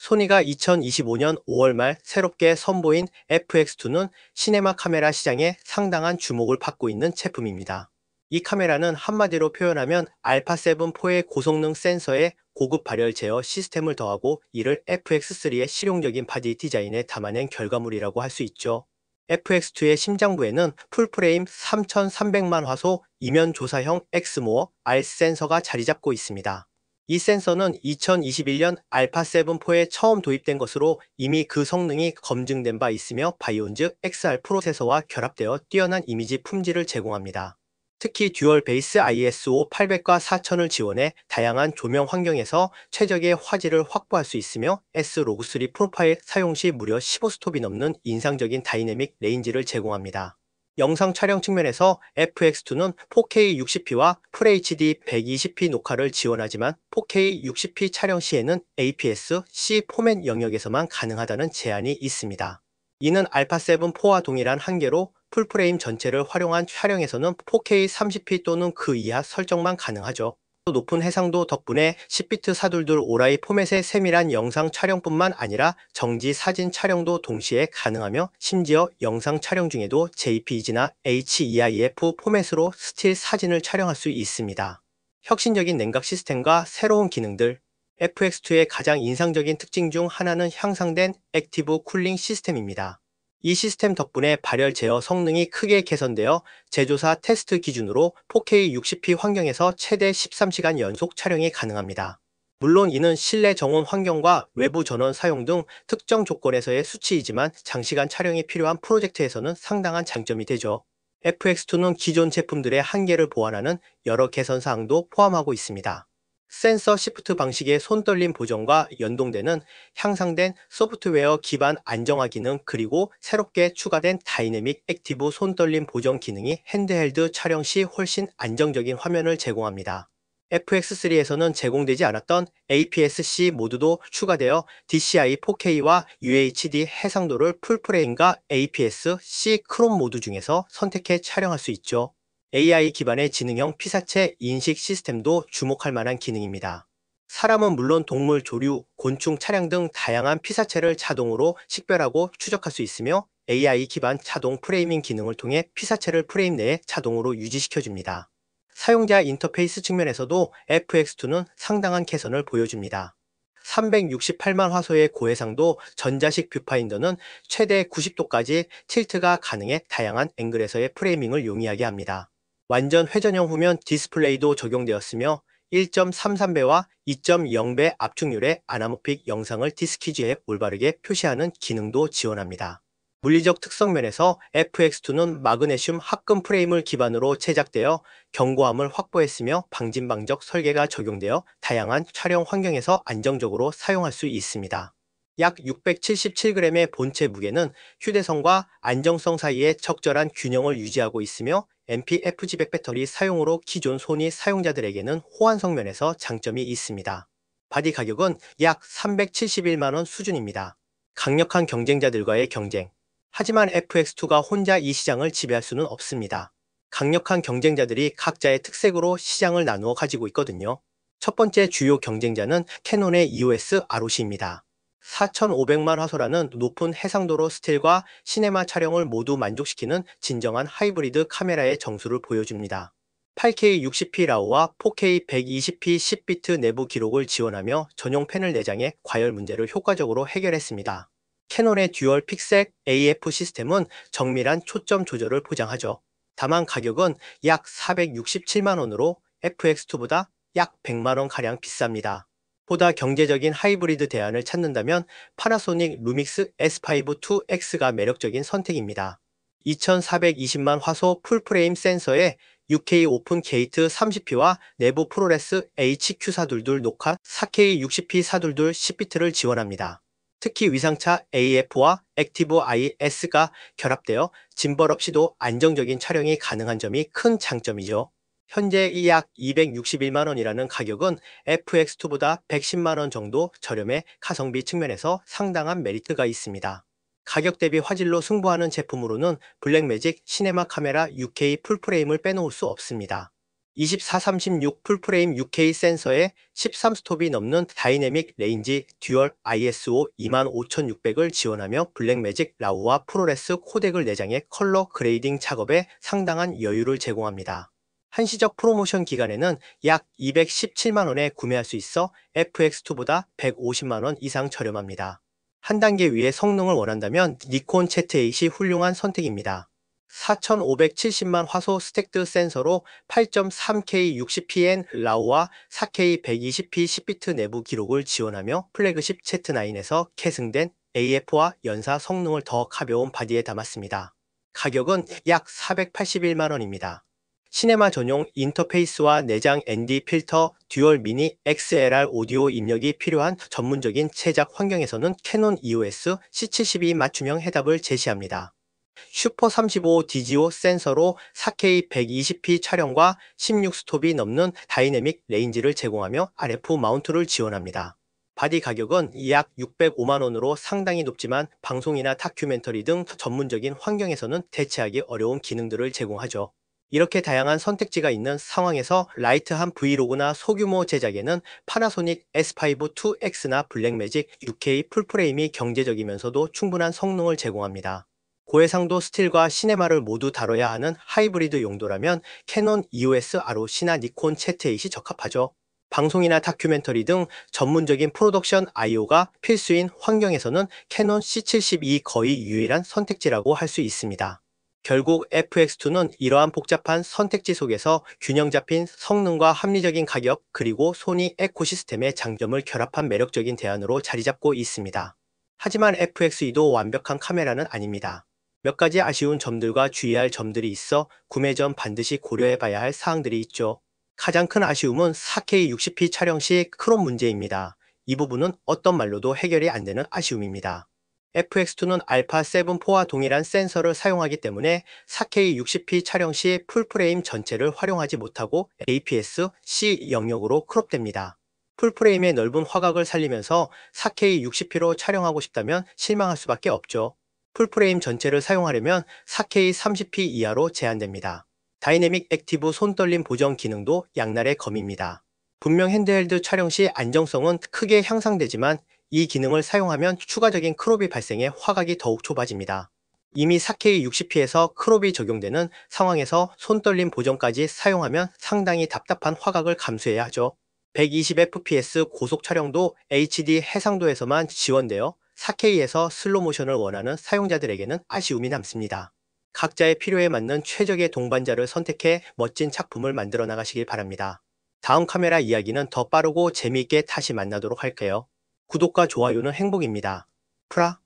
소니가 2025년 5월 말 새롭게 선보인 FX2는 시네마 카메라 시장에 상당한 주목을 받고 있는 제품입니다. 이 카메라는 한마디로 표현하면 알파7-4의 고성능 센서에 고급 발열 제어 시스템을 더하고 이를 FX3의 실용적인 바디 디자인에 담아낸 결과물이라고 할 수 있죠. FX2의 심장부에는 풀프레임 3300만 화소 이면 조사형 엑스모어 R 센서가 자리잡고 있습니다. 이 센서는 2021년 알파7-4에 처음 도입된 것으로 이미 그 성능이 검증된 바 있으며 바이온즈 XR 프로세서와 결합되어 뛰어난 이미지 품질을 제공합니다. 특히 듀얼 베이스 ISO 800과 4000을 지원해 다양한 조명 환경에서 최적의 화질을 확보할 수 있으며 S 로그3 프로파일 사용 시 무려 15스톱이 넘는 인상적인 다이내믹 레인지를 제공합니다. 영상 촬영 측면에서 FX2는 4K 60p와 FHD 120p 녹화를 지원하지만 4K 60p 촬영 시에는 APS-C 포맷 영역에서만 가능하다는 제한이 있습니다. 이는 알파7 4와 동일한 한계로 풀프레임 전체를 활용한 촬영에서는 4K 30p 또는 그 이하 설정만 가능하죠. 성능도 높은 해상도 덕분에 10비트 사둘둘 오라이 포맷의 세밀한 영상 촬영뿐만 아니라 정지 사진 촬영도 동시에 가능하며 심지어 영상 촬영 중에도 JPEG나 HEIF 포맷으로 스틸 사진을 촬영할 수 있습니다. 혁신적인 냉각 시스템과 새로운 기능들 FX2의 가장 인상적인 특징 중 하나는 향상된 액티브 쿨링 시스템입니다. 이 시스템 덕분에 발열 제어 성능이 크게 개선되어 제조사 테스트 기준으로 4K 60p 환경에서 최대 13시간 연속 촬영이 가능합니다. 물론 이는 실내 정온 환경과 외부 전원 사용 등 특정 조건에서의 수치이지만 장시간 촬영이 필요한 프로젝트에서는 상당한 장점이 되죠. FX2는 기존 제품들의 한계를 보완하는 여러 개선사항도 포함하고 있습니다. 센서 시프트 방식의 손떨림 보정과 연동되는 향상된 소프트웨어 기반 안정화 기능 그리고 새롭게 추가된 다이내믹 액티브 손떨림 보정 기능이 핸드헬드 촬영 시 훨씬 안정적인 화면을 제공합니다. FX3에서는 제공되지 않았던 APS-C 모드도 추가되어 DCI 4K와 UHD 해상도를 풀프레임과 APS-C 크롬 모드 중에서 선택해 촬영할 수 있죠. AI 기반의 지능형 피사체 인식 시스템도 주목할 만한 기능입니다. 사람은 물론 동물, 조류, 곤충, 차량 등 다양한 피사체를 자동으로 식별하고 추적할 수 있으며 AI 기반 자동 프레이밍 기능을 통해 피사체를 프레임 내에 자동으로 유지시켜줍니다. 사용자 인터페이스 측면에서도 FX2는 상당한 개선을 보여줍니다. 368만 화소의 고해상도 전자식 뷰파인더는 최대 90도까지 틸트가 가능해 다양한 앵글에서의 프레이밍을 용이하게 합니다. 완전 회전형 후면 디스플레이도 적용되었으며 1.33배와 2.0배 압축률의 아나모픽 영상을 디스키지에 올바르게 표시하는 기능도 지원합니다. 물리적 특성 면에서 FX2는 마그네슘 합금 프레임을 기반으로 제작되어 경고함을 확보했으며 방진방적 설계가 적용되어 다양한 촬영 환경에서 안정적으로 사용할 수 있습니다. 약 677g의 본체 무게는 휴대성과 안정성 사이에 적절한 균형을 유지하고 있으며 MPFG100 배터리 사용으로 기존 소니 사용자들에게는 호환성 면에서 장점이 있습니다. 바디 가격은 약 371만원 수준입니다. 강력한 경쟁자들과의 경쟁 하지만 FX2가 혼자 이 시장을 지배할 수는 없습니다. 강력한 경쟁자들이 각자의 특색으로 시장을 나누어 가지고 있거든요. 첫 번째 주요 경쟁자는 캐논의 EOS r o c 입니다 4,500만 화소라는 높은 해상도로 스틸과 시네마 촬영을 모두 만족시키는 진정한 하이브리드 카메라의 정수를 보여줍니다. 8K 60p 라우와 4K 120p 10비트 내부 기록을 지원하며 전용 패널 내장의 과열 문제를 효과적으로 해결했습니다. 캐논의 듀얼 픽셀 AF 시스템은 정밀한 초점 조절을 보장하죠. 다만 가격은 약 467만원으로 FX2보다 약 100만원가량 비쌉니다. 보다 경제적인 하이브리드 대안을 찾는다면 파나소닉 루믹스 S5-2X가 매력적인 선택입니다. 2420만 화소 풀프레임 센서에 6 k 오픈 게이트 30p와 내부 프로레스 HQ422 녹화 4K 60p422 10비트를 지원합니다. 특히 위상차 AF와 액티브 IS가 결합되어 짐벌 없이도 안정적인 촬영이 가능한 점이 큰 장점이죠. 현재 이 약 261만원이라는 가격은 FX2보다 110만원 정도 저렴해 가성비 측면에서 상당한 메리트가 있습니다. 가격 대비 화질로 승부하는 제품으로는 블랙매직 시네마 카메라 6K 풀프레임을 빼놓을 수 없습니다. 2436 풀프레임 6K 센서에 13스톱이 넘는 다이내믹 레인지 듀얼 ISO 25600을 지원하며 블랙매직 라우와 프로레스 코덱을 내장해 컬러 그레이딩 작업에 상당한 여유를 제공합니다. 한시적 프로모션 기간에는 약 217만원에 구매할 수 있어 FX2보다 150만원 이상 저렴합니다. 한 단계 위의 성능을 원한다면 니콘 Z8이 훌륭한 선택입니다. 4570만 화소 스택드 센서로 8.3K 60pn 라우와 4K 120p 10비트 내부 기록을 지원하며 플래그십 Z9에서 캐승된 AF와 연사 성능을 더 가벼운 바디에 담았습니다. 가격은 약 481만원입니다. 시네마 전용 인터페이스와 내장 ND 필터 듀얼 미니 XLR 오디오 입력이 필요한 전문적인 제작 환경에서는 캐논 EOS C72 맞춤형 해답을 제시합니다. 슈퍼 35 DGO 센서로 4K 120p 촬영과 16스톱이 넘는 다이내믹 레인지를 제공하며 RF 마운트를 지원합니다. 바디 가격은 약 605만원으로 상당히 높지만 방송이나 다큐멘터리 등 전문적인 환경에서는 대체하기 어려운 기능들을 제공하죠. 이렇게 다양한 선택지가 있는 상황에서 라이트한 브이로그나 소규모 제작에는 파나소닉 S5-2X나 블랙매직 6K 풀프레임이 경제적이면서도 충분한 성능을 제공합니다. 고해상도 스틸과 시네마를 모두 다뤄야 하는 하이브리드 용도라면 캐논 EOS r o c 나 니콘 Z8이 적합하죠. 방송이나 다큐멘터리 등 전문적인 프로덕션 IO가 필수인 환경에서는 캐논 C72 거의 유일한 선택지라고 할 수 있습니다. 결국 FX2는 이러한 복잡한 선택지 속에서 균형 잡힌 성능과 합리적인 가격 그리고 소니 에코시스템의 장점을 결합한 매력적인 대안으로 자리잡고 있습니다. 하지만 FX2도 완벽한 카메라는 아닙니다. 몇 가지 아쉬운 점들과 주의할 점들이 있어 구매 전 반드시 고려해봐야 할 사항들이 있죠. 가장 큰 아쉬움은 4K 60p 촬영 시 크롬 문제입니다. 이 부분은 어떤 말로도 해결이 안 되는 아쉬움입니다. FX2는 알파7-4와 동일한 센서를 사용하기 때문에 4K 60p 촬영 시 풀프레임 전체를 활용하지 못하고 APS-C 영역으로 크롭됩니다. 풀프레임의 넓은 화각을 살리면서 4K 60p로 촬영하고 싶다면 실망할 수밖에 없죠. 풀프레임 전체를 사용하려면 4K 30p 이하로 제한됩니다. 다이내믹 액티브 손떨림 보정 기능도 양날의 검입니다. 분명 핸드헬드 촬영 시 안정성은 크게 향상되지만 이 기능을 사용하면 추가적인 크롭이 발생해 화각이 더욱 좁아집니다. 이미 4K 60p에서 크롭이 적용되는 상황에서 손떨림 보정까지 사용하면 상당히 답답한 화각을 감수해야 하죠. 120fps 고속 촬영도 HD 해상도에서만 지원되어 4K에서 슬로모션을 원하는 사용자들에게는 아쉬움이 남습니다. 각자의 필요에 맞는 최적의 동반자를 선택해 멋진 작품을 만들어 나가시길 바랍니다. 다음 카메라 이야기는 더 빠르고 재미있게 다시 만나도록 할게요. 구독과 좋아요는 행복입니다. 프라